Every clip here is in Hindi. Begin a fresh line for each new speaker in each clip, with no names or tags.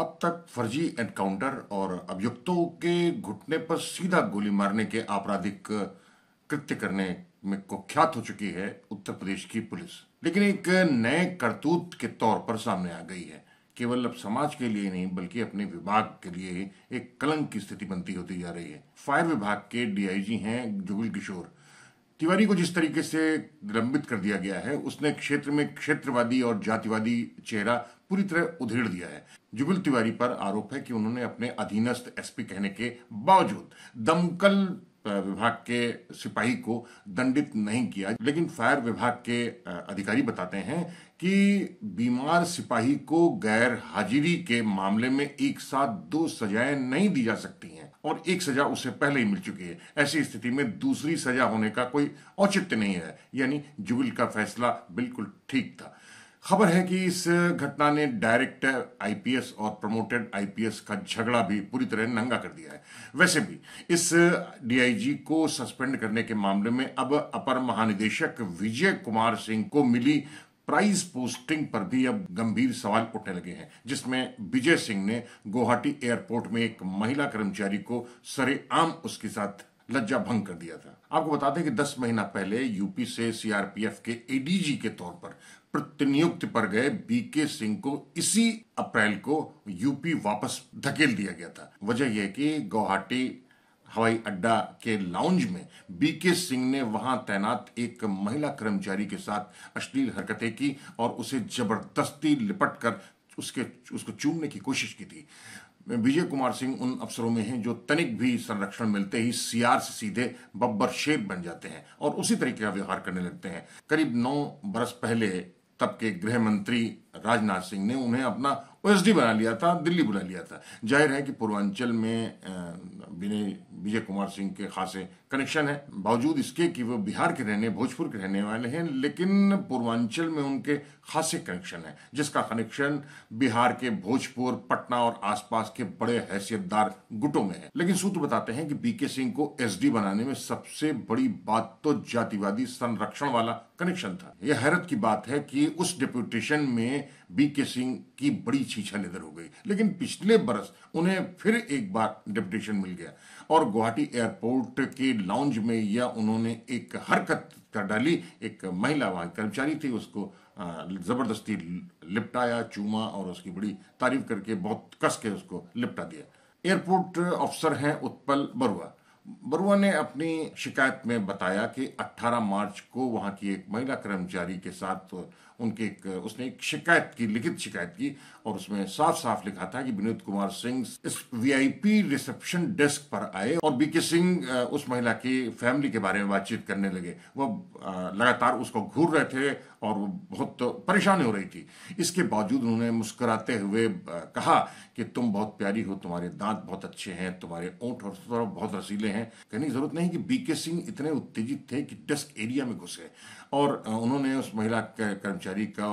अब तक फर्जी एनकाउंटर और अभियुक्तों के घुटने पर सीधा गोली मारने के आपराधिक कृत्य करने में कुख्यात हो चुकी है उत्तर प्रदेश की पुलिस लेकिन एक नए करतूत के तौर पर सामने आ गई है केवल अब समाज के लिए नहीं बल्कि अपने विभाग के लिए ही एक कलंक की स्थिति बनती होती जा रही है फायर विभाग के डीआईजी हैं जुगुल किशोर तिवारी को जिस तरीके से निलंबित कर दिया गया है उसने क्षेत्र में क्षेत्रवादी और जातिवादी चेहरा पूरी तरह उधेड़ दिया है जुगल तिवारी पर आरोप है कि उन्होंने अपने अधीनस्थ एसपी कहने के बावजूद दमकल विभाग के सिपाही को दंडित नहीं किया लेकिन फायर विभाग के अधिकारी बताते हैं कि बीमार सिपाही को गैर हाजिरी के मामले में एक साथ दो सजाएं नहीं दी जा सकती हैं और एक सजा उसे पहले ही मिल चुकी है ऐसी स्थिति में दूसरी सजा होने का कोई औचित्य नहीं है यानी जुबिल का फैसला बिल्कुल ठीक था खबर है कि इस घटना ने डायरेक्ट आईपीएस और प्रमोटेड आईपीएस का झगड़ा भी पूरी तरह नंगा कर दिया है वैसे भी इस डीआईजी को सस्पेंड करने के मामले में अब अपर महानिदेशक विजय कुमार सिंह को मिली प्राइस पोस्टिंग पर भी अब गंभीर सवाल उठने लगे हैं जिसमें विजय सिंह ने गुवाहाटी एयरपोर्ट में एक महिला कर्मचारी को सरेआम उसके साथ लज्जा भंग कर दिया था आपको बता दें कि 10 महीना पहले यूपी से सीआरपीएफ के एडीजी के तौर पर प्रतिनियुक्त पर गए बीके सिंह को इसी अप्रैल को यूपी वापस धकेल दिया गया था वजह यह कि गुवाहाटी हवाई अड्डा के लाउंज में बीके सिंह ने वहां तैनात एक महिला कर्मचारी के साथ अश्लील हरकतें की और उसे जबरदस्ती लिपट कर उसके उसको चूमने की कोशिश की थी विजय कुमार सिंह उन अफसरों में हैं जो तनिक भी संरक्षण मिलते ही सीआर से सीधे बब्बर शेर बन जाते हैं और उसी तरीके का व्यवहार करने लगते हैं करीब नौ बरस पहले तब के गृह मंत्री राजनाथ सिंह ने उन्हें अपना ओएसडी बना लिया था दिल्ली बुला लिया था जाहिर है कि पूर्वांचल में विनय विजय कुमार सिंह के खासे कनेक्शन है बावजूद इसके कि वो बिहार के रहने भोजपुर के रहने वाले हैं लेकिन पूर्वांचल में उनके खासे कनेक्शन है जिसका कनेक्शन बिहार के भोजपुर पटना और आसपास के बड़े हैसियतदार गुटों में है लेकिन सूत्र बताते हैं कि बीके सिंह को एसडी बनाने में सबसे बड़ी बात तो जातिवादी संरक्षण वाला कनेक्शन था यह हैरत की बात है कि उस डिप्यूटेशन में बी के सिंह की बड़ी छीछा निधर हो गई लेकिन पिछले बरस उन्हें फिर एक बार डिप्यूटेशन मिल गया और गुवाहाटी एयरपोर्ट के लाउंज में यह उन्होंने एक हरकत कर डाली एक महिला वहां कर्मचारी थी उसको ज़बरदस्ती लिपटाया चूमा और उसकी बड़ी तारीफ करके बहुत कस के उसको लिपटा दिया एयरपोर्ट ऑफिसर हैं उत्पल बरुआ बरुआ ने अपनी शिकायत में बताया कि 18 मार्च को वहां की एक महिला कर्मचारी के साथ उनके एक उसने एक शिकायत की लिखित शिकायत की और उसमें साफ साफ लिखा था कि विनोद कुमार सिंह इस वीआईपी रिसेप्शन डेस्क पर आए और बीके सिंह उस महिला की फैमिली के बारे में बातचीत करने लगे वह लगातार उसको घूर रहे थे और वो बहुत परेशान हो रही थी इसके बावजूद उन्होंने मुस्कुराते हुए कहा कि तुम बहुत प्यारी हो तुम्हारे दांत बहुत अच्छे हैं तुम्हारे ओंठ और बहुत रसीले हैं कहने की जरूरत नहीं कि बीके सिंह इतने उत्तेजित थे कि डेस्क एरिया में घुसे और उन्होंने उस महिला कर्मचारी का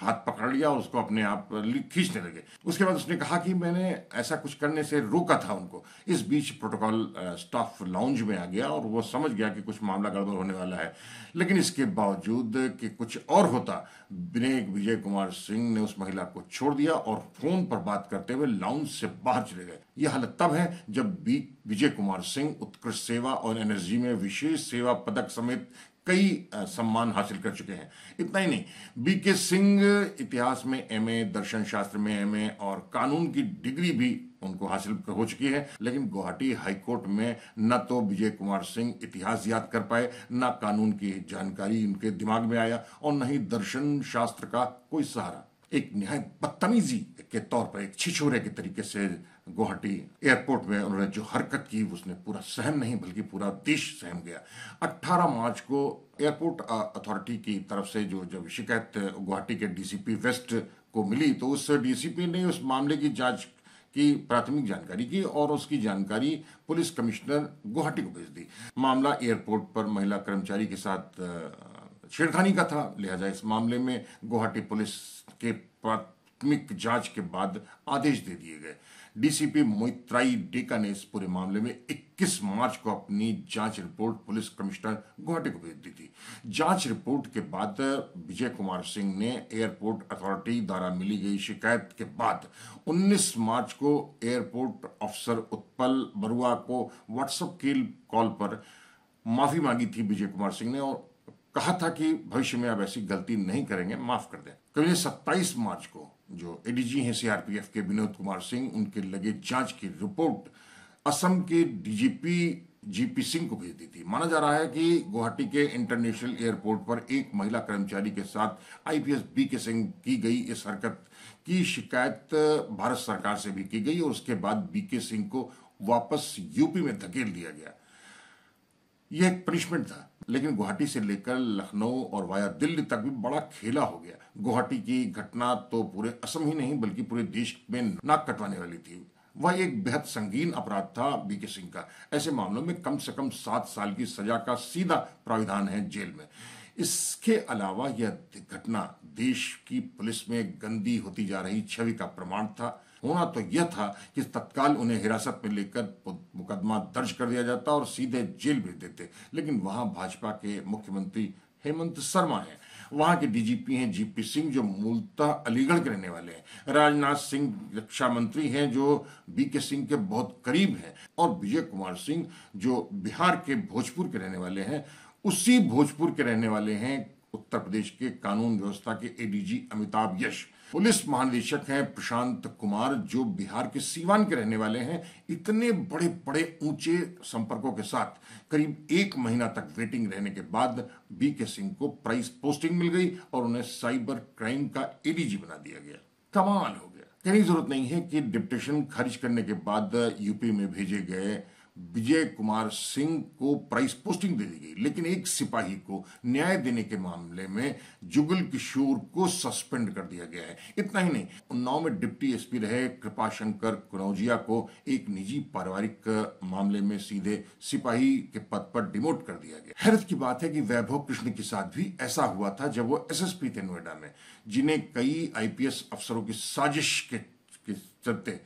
हाथ पकड़ लिया और उसको अपने आप खींचने लगे उसके बाद उसने कहा कि मैंने ऐसा कुछ करने से रोका था उनको इस बीच प्रोटोकॉल स्टाफ लाउंज में आ गया और वो समझ गया कि कुछ मामला गड़बड़ होने वाला है लेकिन इसके बावजूद कि कुछ और होता विजय कुमार सिंह ने उस महिला को छोड़ दिया और फोन पर बात करते हुए लाउंज से बाहर चले गए यह हालत तब है जब विजय कुमार सिंह उत्कृष्ट सेवा और एनर्जी में विशेष सेवा पदक समेत कई सम्मान हासिल कर चुके हैं इतना ही नहीं बीके सिंह इतिहास में एमए दर्शन शास्त्र में एमए और कानून की डिग्री भी उनको हासिल हो चुकी है लेकिन गुवाहाटी हाईकोर्ट में न तो विजय कुमार सिंह इतिहास याद कर पाए न कानून की जानकारी उनके दिमाग में आया और न ही दर्शन शास्त्र का कोई सहारा एक न्याय बदतमीजी के तौर पर एक छिछोरे के तरीके से गुवाहाटी एयरपोर्ट में उन्होंने जो हरकत की उसने पूरा सहम नहीं बल्कि पूरा देश सहम गया 18 मार्च को एयरपोर्ट अथॉरिटी की तरफ से जो जब शिकायत गुवाहाटी के डीसीपी वेस्ट को मिली तो उस डीसीपी ने उस मामले की जांच की प्राथमिक जानकारी की और उसकी जानकारी पुलिस कमिश्नर गुवाहाटी को भेज दी मामला एयरपोर्ट पर महिला कर्मचारी के साथ छेड़खानी का था लिहाजा इस मामले में गुवाहाटी पुलिस के प्राथमिक जांच के बाद आदेश दे दिए गए डीसीपी मोहित्राई डेका ने इस पूरे मामले में 21 मार्च को अपनी जांच रिपोर्ट पुलिस कमिश्नर गुवाहाटी को भेज दी थी जांच रिपोर्ट के बाद विजय कुमार सिंह ने एयरपोर्ट अथॉरिटी द्वारा मिली गई शिकायत के बाद 19 मार्च को एयरपोर्ट अफसर उत्पल बरुआ को व्हाट्सएप के कॉल पर माफी मांगी थी विजय कुमार सिंह ने और कहा था कि भविष्य में आप ऐसी गलती नहीं करेंगे माफ कर दें कल सत्ताईस मार्च को जो एडीजी हैं सीआरपीएफ के विनोद कुमार सिंह उनके लगे जांच की रिपोर्ट असम के डीजीपी जीपी सिंह को भेज दी थी माना जा रहा है कि गुवाहाटी के इंटरनेशनल एयरपोर्ट पर एक महिला कर्मचारी के साथ आईपीएस बी के सिंह की गई इस हरकत की शिकायत भारत सरकार से भी की गई और उसके बाद बीके सिंह को वापस यूपी में धकेल दिया गया यह एक पनिशमेंट था लेकिन गुवाहाटी से लेकर लखनऊ और वाया दिल्ली तक भी बड़ा खेला हो गया गुवाहाटी की घटना तो पूरे असम ही नहीं बल्कि पूरे देश में नाक कटवाने वाली थी वह एक बेहद संगीन अपराध था बीके सिंह का ऐसे मामलों में कम से कम सात साल की सजा का सीधा प्राविधान है जेल में इसके अलावा यह घटना देश की पुलिस में गंदी होती जा रही छवि का प्रमाण था होना तो यह था कि तत्काल उन्हें हिरासत में लेकर मुकदमा दर्ज कर दिया जाता और सीधे जेल भेज देते लेकिन वहां भाजपा के मुख्यमंत्री हेमंत शर्मा हैं वहां के डीजीपी हैं जीपी सिंह जो मूलतः अलीगढ़ के रहने वाले हैं राजनाथ सिंह रक्षा मंत्री हैं जो बीके सिंह के बहुत करीब हैं और विजय कुमार सिंह जो बिहार के भोजपुर के रहने वाले हैं उसी भोजपुर के रहने वाले हैं उत्तर प्रदेश के कानून व्यवस्था के एडीजी अमिताभ यश पुलिस महानिदेशक हैं प्रशांत कुमार जो बिहार के सीवान के रहने वाले हैं इतने बड़े बड़े ऊंचे संपर्कों के साथ करीब एक महीना तक वेटिंग रहने के बाद बी के सिंह को प्राइस पोस्टिंग मिल गई और उन्हें साइबर क्राइम का एडीजी बना दिया गया कमाल हो गया कहने की जरूरत नहीं है कि डिप्टेशन खर्च करने के बाद यूपी में भेजे गए विजय कुमार सिंह को प्राइस पोस्टिंग दे दी गई लेकिन एक सिपाही को न्याय देने के मामले में जुगल किशोर को सस्पेंड कर दिया गया है इतना ही नहीं उन्नाव में डिप्टी एसपी रहे कृपा शंकर कनौजिया को एक निजी पारिवारिक मामले में सीधे सिपाही के पद पर डिमोट कर दिया गया हैरत की बात है कि वैभव कृष्ण के साथ भी ऐसा हुआ था जब वो एस थे नोएडा में जिन्हें कई आई अफसरों की साजिश के चलते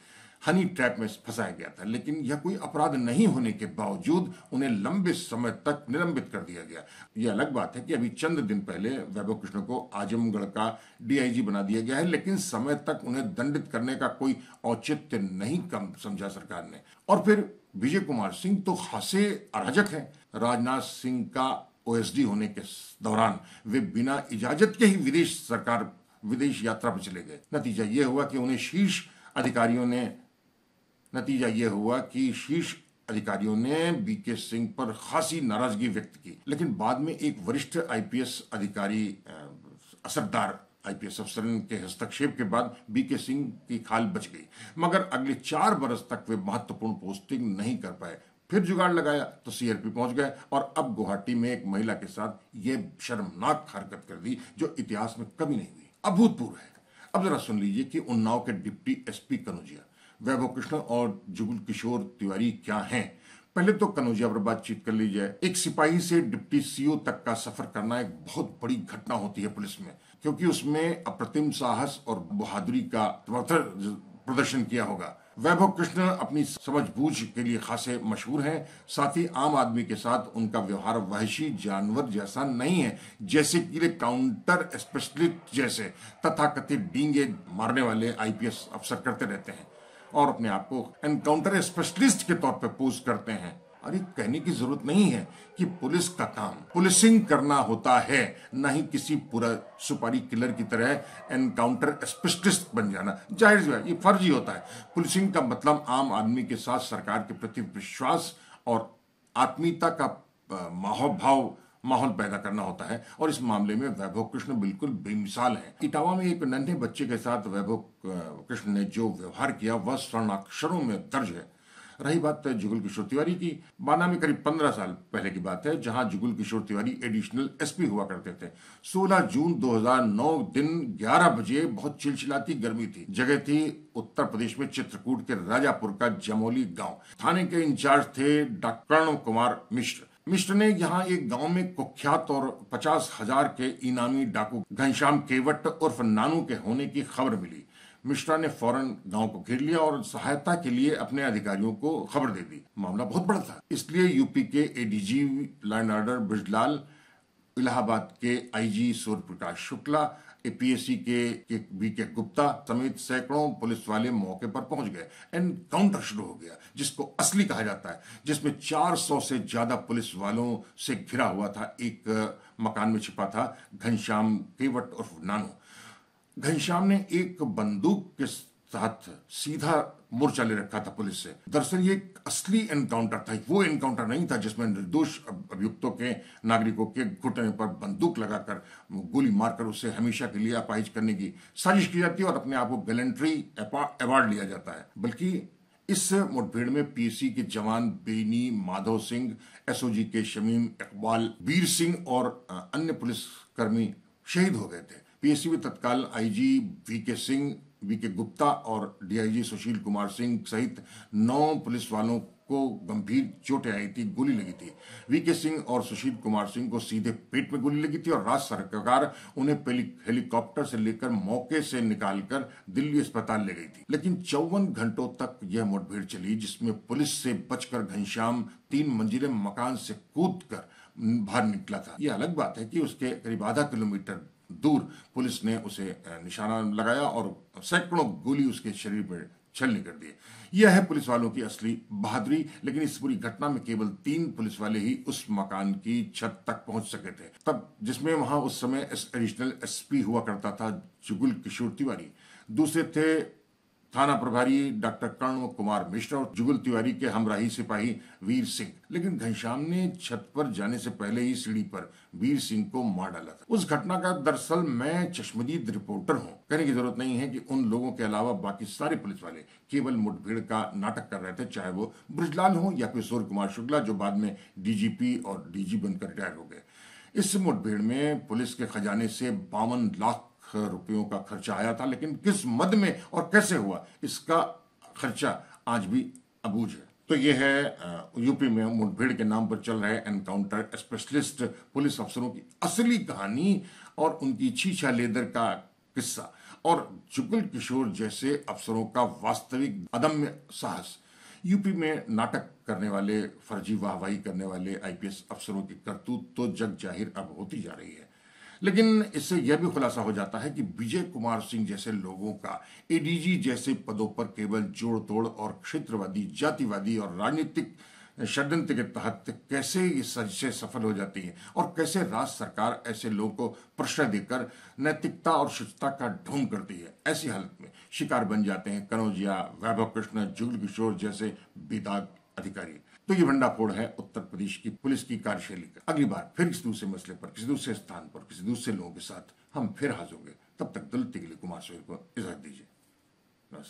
हनी ट्रैप में फंसाया गया था लेकिन यह कोई अपराध नहीं होने के बावजूद उन्हें लंबे समय तक निलंबित कर दिया गया यह अलग बात है कि अभी चंद दिन पहले वैभव कृष्ण को आजमगढ़ का डीआईजी बना दिया गया है लेकिन समय तक उन्हें दंडित करने का कोई औचित्य नहीं कम समझा सरकार ने और फिर विजय कुमार सिंह तो खासे अराजक है राजनाथ सिंह का ओएसडी होने के दौरान वे बिना इजाजत के ही विदेश सरकार विदेश यात्रा पर चले गए नतीजा यह हुआ कि उन्हें शीर्ष अधिकारियों ने नतीजा ये हुआ कि शीर्ष अधिकारियों ने बीके सिंह पर खासी नाराजगी व्यक्त की लेकिन बाद में एक वरिष्ठ आईपीएस अधिकारी असरदार आईपीएस अफसर के हस्तक्षेप के बाद बीके सिंह की खाल बच गई मगर अगले चार बरस तक वे महत्वपूर्ण पोस्टिंग नहीं कर पाए फिर जुगाड़ लगाया तो सीआरपी पहुंच गए और अब गुवाहाटी में एक महिला के साथ ये शर्मनाक हरकत कर दी जो इतिहास में कभी नहीं हुई अभूतपूर्व है अब जरा सुन लीजिए कि उन्नाव के डिप्टी एसपी कनुजिया वैभव कृष्ण और जुगुल किशोर तिवारी क्या हैं पहले तो कनौजिया पर बातचीत कर ली जाए एक सिपाही से डिप्टी सीओ तक का सफर करना एक बहुत बड़ी घटना होती है पुलिस में क्योंकि उसमें अप्रतिम साहस और बहादुरी का प्रदर्शन किया होगा वैभव कृष्ण अपनी समझ बूझ के लिए खासे मशहूर हैं साथ ही आम आदमी के साथ उनका व्यवहार वहशी जानवर जैसा नहीं है जैसे कि काउंटर स्पेशलिस्ट जैसे तथाकथित डींगे मारने वाले आईपीएस अफसर करते रहते हैं और अपने आप को एनकाउंटर स्पेशलिस्ट के तौर पर पोज करते हैं अरे कहने की जरूरत नहीं है कि पुलिस का काम पुलिसिंग करना होता है न ही किसी पूरा सुपारी किलर की तरह एनकाउंटर स्पेशलिस्ट बन जाना जाहिर जो है ये फर्जी होता है पुलिसिंग का मतलब आम आदमी के साथ सरकार के प्रति विश्वास और आत्मीयता का माहौल भाव माहौल पैदा करना होता है और इस मामले में वैभव कृष्ण बिल्कुल बेमिसाल है इटावा में एक नन्हे बच्चे के साथ वैभव कृष्ण ने जो व्यवहार किया वह स्वर्णाक्षरों में दर्ज है रही बात जुगल किशोर तिवारी की बाना में करीब पंद्रह साल पहले की बात है जहां जुगल किशोर तिवारी एडिशनल एसपी हुआ करते थे 16 जून 2009 दिन 11 बजे बहुत चिलचिलाती गर्मी थी जगह थी उत्तर प्रदेश में चित्रकूट के राजापुर का जमोली गांव थाने के इंचार्ज थे डॉक्टर कुमार मिश्र मिश्र ने यहाँ एक गांव में कुख्यात और पचास हजार के इनामी डाकू घनश्याम केवट उर्फ नानू के होने की खबर मिली मिश्रा ने फौरन गांव को घेर लिया और सहायता के लिए अपने अधिकारियों को खबर दे दी मामला बहुत बड़ा था इसलिए यूपी के एडीजी लाइन ऑर्डर ब्रिजलाल इलाहाबाद के आईजी सूर्य प्रकाश शुक्ला एपीएससी के, के बी के गुप्ता समेत सैकड़ों पुलिस वाले मौके पर पहुंच गए एनकाउंटर शुरू हो गया जिसको असली कहा जाता है जिसमें 400 से ज्यादा पुलिस वालों से घिरा हुआ था एक मकान में छिपा था घनश्याम केवट और नानू घनश्याम ने एक बंदूक के तहत सीधा मोर्चा ले रखा था पुलिस से दरअसल ये असली एनकाउंटर था वो एनकाउंटर नहीं था जिसमें निर्दोष अभियुक्तों के नागरिकों के घुटने पर बंदूक लगाकर गोली मारकर उसे हमेशा के लिए अपाहिज करने की साजिश की जाती है और अपने आप को गैलेंट्री अवार्ड लिया जाता है बल्कि इस मुठभेड़ में पीसी के जवान बेनी माधव सिंह एसओजी के शमीम इकबाल वीर सिंह और अन्य पुलिसकर्मी शहीद हो गए थे पीएससी में तत्काल आईजी वी के सिंह वीके गुप्ता और डीआईजी सुशील कुमार सिंह सहित नौ पुलिस वालों को गंभीर चोटें आई थी गोली लगी थी वीके सिंह और सुशील कुमार सिंह को सीधे पेट में गोली लगी थी और राज्य सरकार उन्हें हेलीकॉप्टर से लेकर मौके से निकालकर दिल्ली अस्पताल ले गई थी लेकिन चौवन घंटों तक यह मुठभेड़ चली जिसमें पुलिस से बचकर घनश्याम तीन मंजिले मकान से कूद कर बाहर निकला था यह अलग बात है कि उसके करीब आधा किलोमीटर दूर पुलिस ने उसे निशाना लगाया और सैकड़ों गोली उसके शरीर में छलनी कर दिए यह है पुलिस वालों की असली बहादुरी लेकिन इस पूरी घटना में केवल तीन पुलिस वाले ही उस मकान की छत तक पहुंच सके थे तब जिसमें वहां उस समय एडिशनल एसपी हुआ करता था जुगुल किशोर तिवारी दूसरे थे थाना प्रभारी डॉक्टर कर्ण कुमार मिश्रा और जुगल तिवारी के हमराही सिपाही वीर सिंह लेकिन घनश्याम ने छत पर जाने से पहले ही सीढ़ी पर वीर सिंह को मार डाला था उस घटना का दरअसल मैं चश्मदीद रिपोर्टर हूँ कहने की जरूरत नहीं है कि उन लोगों के अलावा बाकी सारे पुलिस वाले केवल मुठभेड़ का नाटक कर रहे थे चाहे वो ब्रजलाल हो या किशोर कुमार शुक्ला जो बाद में डीजीपी और डीजी बनकर रिटायर हो गए इस मुठभेड़ में पुलिस के खजाने से बावन लाख रुपयों का खर्चा आया था लेकिन किस मद में और कैसे हुआ इसका खर्चा आज भी अबूझ है तो यह है यूपी में मुठभेड़ के नाम पर चल रहे एनकाउंटर स्पेशलिस्ट पुलिस अफसरों की असली कहानी और उनकी छीछा लेदर का किस्सा और जुगल किशोर जैसे अफसरों का वास्तविक अदम्य साहस यूपी में नाटक करने वाले फर्जी वाहवाही करने वाले आईपीएस अफसरों की करतूत तो जग जाहिर अब होती जा रही है लेकिन इससे यह भी खुलासा हो जाता है कि विजय कुमार सिंह जैसे लोगों का एडीजी जैसे पदों पर केवल जोड़ तोड़ और क्षेत्रवादी जातिवादी और राजनीतिक षड्यंत्र के तहत कैसे ये साजिशें सफल हो जाती हैं और कैसे राज्य सरकार ऐसे लोगों को प्रश्न देकर नैतिकता और शुद्धता का ढोंग करती है ऐसी हालत में शिकार बन जाते हैं कनौजिया वैभव कृष्ण जुगल किशोर जैसे विदाग अधिकारी तो ये भंडाफोड़ है उत्तर प्रदेश की पुलिस की कार्यशैली का अगली बार फिर किसी दूसरे मसले पर किसी दूसरे स्थान पर किसी दूसरे लोगों के साथ हम फिर हाजिर होंगे तब तक दल तिगली कुमार सोहेल को इजाजत दीजिए